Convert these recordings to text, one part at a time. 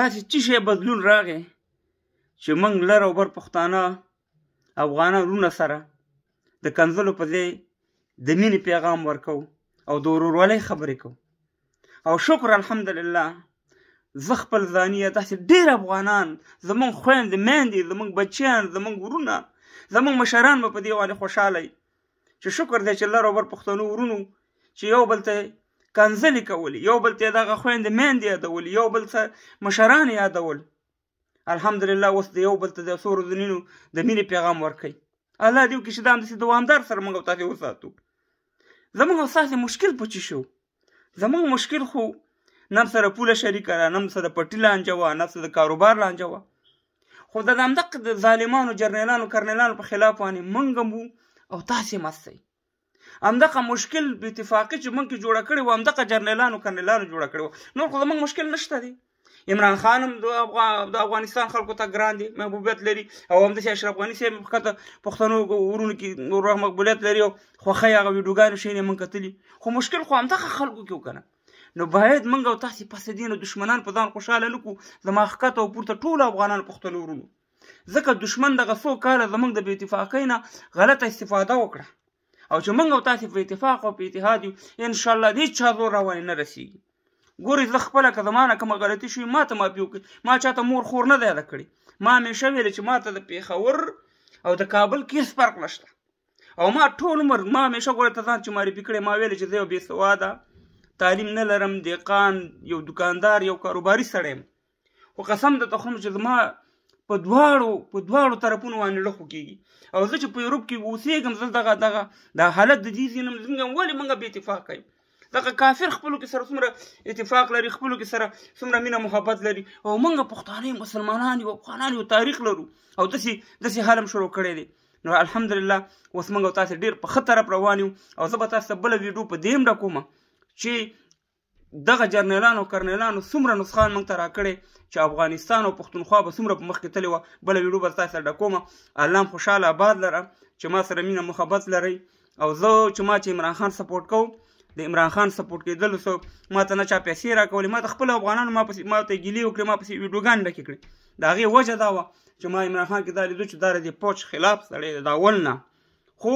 داسې څه شی بدلون راغی چې موږ لر او بر پښتانه افغانان رونه سره د کنځلو په ځای د مینې پیغام ورکو او د ورورولۍ خبرې کوو او شکر الحمدلله زه خپل ځانیه داسې ډېر افغانان زمونږ خویندې میندې زمونږ بچیان زمونږ ورونه زمونږ مشران به په دې باندې خوشحاله چې شکر دی چې لر او بر پښتنو ورونو چې یو بل ته کنځلې کولې یو بل ته دغه خويندې میندې یادولې یو بل ته مشران یادول الحمدلله اوس د یو بل ته د سور دنینو د مینې پیغام ورکړي الله دې وکړي چې دا همداسې دوامدار سره موږ تاسې وساتو زموږ او ستاسې مشکل په چې شو زموږ مشکل خو نم سره پوله شریکه ده نم سره پټي لانجه وه نم سره د کاروبار لانجه وه خو د همدغه د ظالمانو جرنیلانو کرنیلانو په خلاف وانې موږ او تاسې مست همدغه مشکل به اتفاقي چې موږ کې جوړه کړې وو همدغه جرنیلانو کرنیلانو جوړه کړې وو نور خو زموږ مشکل نشته دی عمران خان هم د افغان د افغانستان خلکو ته ګران دي محبوبیت لري او هم د اشرف غنی سیم مخکته پښتنو ورونو کې نور مقبولیت لري او خوخه هغه ویډیوګانو شینې مونږ کتلی خو مشکل خو هم ته خلکو کې وکنه نو باید مونږ او تاسو پس دینه دشمنان په ځان خوشاله نکو زما حقته او پورته ټول افغانان پښتنو ورونو ځکه دشمن دغه څو کاله زمونږ د بې اتفاقۍ نه غلطه استفاده وکړه او چې موږ او تاسو په اتفاق او په اتحاد یو ان شاء الله دې چا زور راوړي نه رسیږي ګورې زه خپله که زمانه کومه غلطي شوي ما ته معافي وکړي ما چاته مور خور نه دی یاده کړې ما همېشه ویلې چې ما ته د پېښور او د کابل کې هېڅ فرق نشته او ما ټول عمر ما همېشه ګوره ته ځان چې معرفي کړې ما ویلې چې زه یو بې سواده تعلیم نه لرم دقان یو دکاندار یو کاروباري سړی یم خو قسم درته خورم چې زما په دواړو په دواړو طرفونو باندې لخوا کیږي او زه چې په یورپ کې اوسېږم زه دغه دغه دا حالت د دې ځینم څنګه ولې موږ به اتفاق کوي دغه کافر خپلو کې سره څومره اتفاق لري خپلو کې سره څومره مینه محبت لري او موږ پښتانه مسلمانان یو افغانان یو تاریخ لرو او داسې داسې حالم شروع کړی دی نو الحمدلله اوس موږ تاسو ډیر په خطر روان یو او زه به تاسو بل ویډیو په دیم ډکوم چې دغه جرنیلان او کرنیلانو څومره نسخان موږ ته راکړې چې افغانستان او پښتونخوا به څومره په مخ کې تللی وه بله ویډیو به تاسو سره ډکومه الله خوشحاله آباد لرم چې ما سره مینه محبت لرئ او زه چې ما چې عمران خان سپورټ کوم د عمران خان سپورټ کېدل سو ما ته نه چا پیسې راکولې ما ته خپل افغانانو ما پسې ما ته ګیلې وکړې ما پسې ویډیوګان ډکې کړې د هغې وجه دا وه چې ما عمران خان کې دا لیدو چې دا د پوچ خلاف سړی د اول نه خو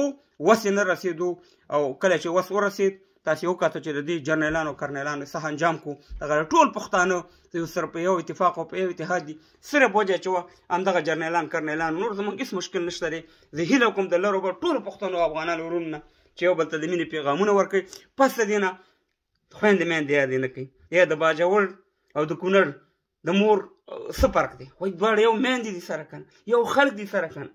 وس نه رسېدو او کله چې وس ورسېد تاسو یو کاته چې د دې جرنیلانو کرنیلانو څه انجام کو دغه ټول پښتانه یو سر په یو اتفاق او په یو اتحاد دي سره بوجه چې همدغه جرنیلان کرنیلان نور زمونږ هیڅ مشکل نشته دی زه هیله کوم د لرو به ټول پښتنو افغانانو ورونه چې یو بل ته د مینې پیغامونه ورکړي پس د دې نه خویندې میندې یادې نه کوي یا د باجوړ او د کونړ د مور څه فرق دی وایي دواړه یو میندې دي سره کنه یو خلک دي سره کنه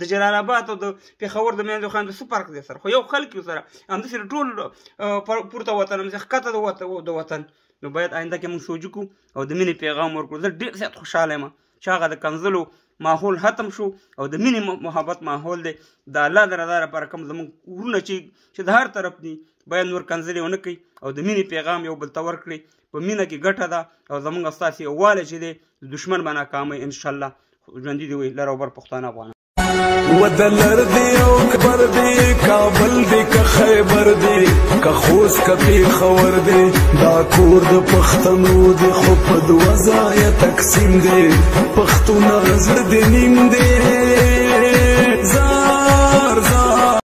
د جلال آباد او د پېښور د مینځو خان د څه فرق دی سره خو یو خلک یو سره همداسې ټول پورته وطن همداسې ښکته د وطن نو باید آینده کې موږ سوچ وکړو او د مینې پیغام ورکړو زه ډېر زیات خوشحاله یم چې هغه د کنزلو ماحول ختم شو او د مینې محبت ماحول دی د الله د رضا لپاره کوم زموږ ورونه چې چې د هر طرف دي باید نور کنځلې ونه کړي او د مینې پیغام یو بل ته ورکړي په مینه کې ګټه ده او زموږ ستاسې یووالی چې دی د دښمن به ناکامۍ انشاءالله ژوندي دي وي لر او بر پښتانه افغانان ودلر دی او کبر دی کابل دی که خیبر دی که خوز که پیخور دی دا کور د پښتنو دی خو په دوه ځایه تقسیم دی پښتونه غزړه دی نیم دی